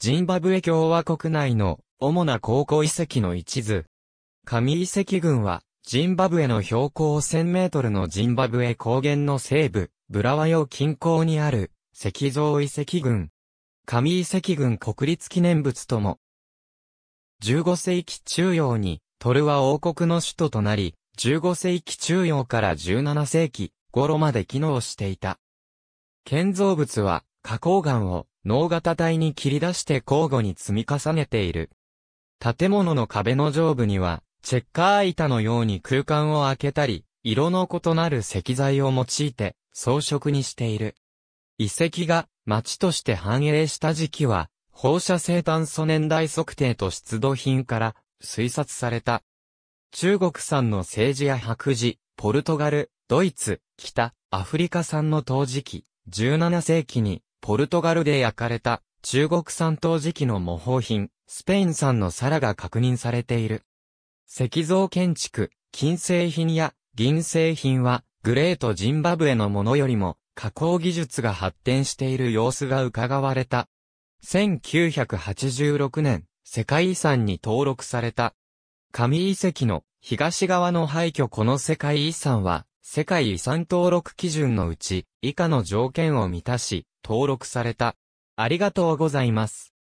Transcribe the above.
ジンバブエ共和国内の主な高校遺跡の一図。神遺跡群は、ジンバブエの標高1000メートルのジンバブエ高原の西部、ブラワヨ近郊にある石像遺跡群。神遺跡群国立記念物とも。15世紀中央に、トルワ王国の首都となり、15世紀中央から17世紀頃まで機能していた。建造物は、花崗岩を脳型体に切り出して交互に積み重ねている。建物の壁の上部には、チェッカー板のように空間を開けたり、色の異なる石材を用いて装飾にしている。遺跡が町として繁栄した時期は、放射性炭素年代測定と出土品から推察された。中国産の政治や白磁、ポルトガル、ドイツ、北、アフリカ産の陶磁器、17世紀にポルトガルで焼かれた中国産陶磁器の模倣品、スペイン産の皿が確認されている。石像建築、金製品や銀製品はグレートジンバブエのものよりも加工技術が発展している様子が伺われた。1986年、世界遺産に登録された。神遺跡の東側の廃墟この世界遺産は、世界遺産登録基準のうち、以下の条件を満たし、登録された。ありがとうございます。